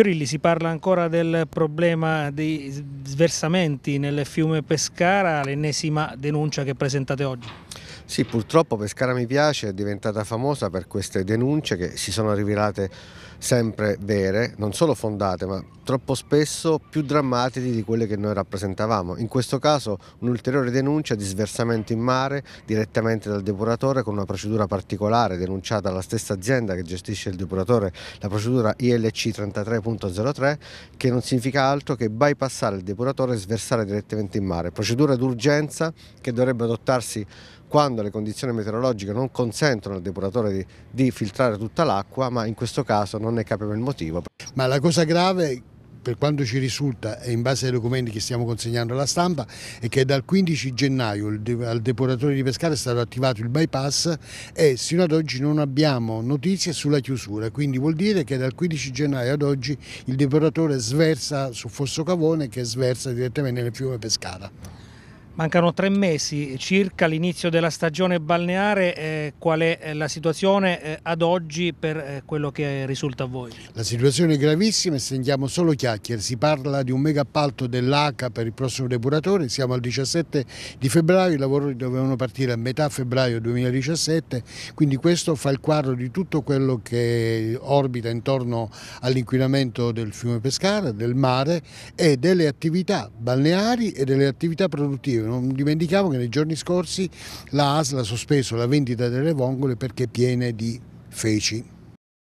Fiorilli si parla ancora del problema dei sversamenti nel fiume Pescara, l'ennesima denuncia che presentate oggi. Sì, purtroppo Pescara mi piace, è diventata famosa per queste denunce che si sono rivelate sempre vere, non solo fondate ma troppo spesso più drammatici di quelle che noi rappresentavamo. In questo caso un'ulteriore denuncia di sversamento in mare direttamente dal depuratore con una procedura particolare denunciata dalla stessa azienda che gestisce il depuratore, la procedura ILC 33.03, che non significa altro che bypassare il depuratore e sversare direttamente in mare. Procedura d'urgenza che dovrebbe adottarsi quando le condizioni meteorologiche non consentono al depuratore di, di filtrare tutta l'acqua, ma in questo caso non ne capiamo il motivo. Ma la cosa grave per quanto ci risulta e in base ai documenti che stiamo consegnando alla stampa, è che dal 15 gennaio al depuratore di Pescara è stato attivato il bypass e sino ad oggi non abbiamo notizie sulla chiusura, quindi vuol dire che dal 15 gennaio ad oggi il depuratore sversa su Fosso Cavone che sversa direttamente nel fiume Pescara. Mancano tre mesi circa l'inizio della stagione balneare, eh, qual è eh, la situazione eh, ad oggi per eh, quello che risulta a voi? La situazione è gravissima e sentiamo solo chiacchiere, si parla di un mega appalto dell'ACA per il prossimo depuratore, siamo al 17 di febbraio, i lavori dovevano partire a metà febbraio 2017, quindi questo fa il quadro di tutto quello che orbita intorno all'inquinamento del fiume Pescara, del mare e delle attività balneari e delle attività produttive non dimentichiamo che nei giorni scorsi la ASL ha sospeso la vendita delle vongole perché piene di feci.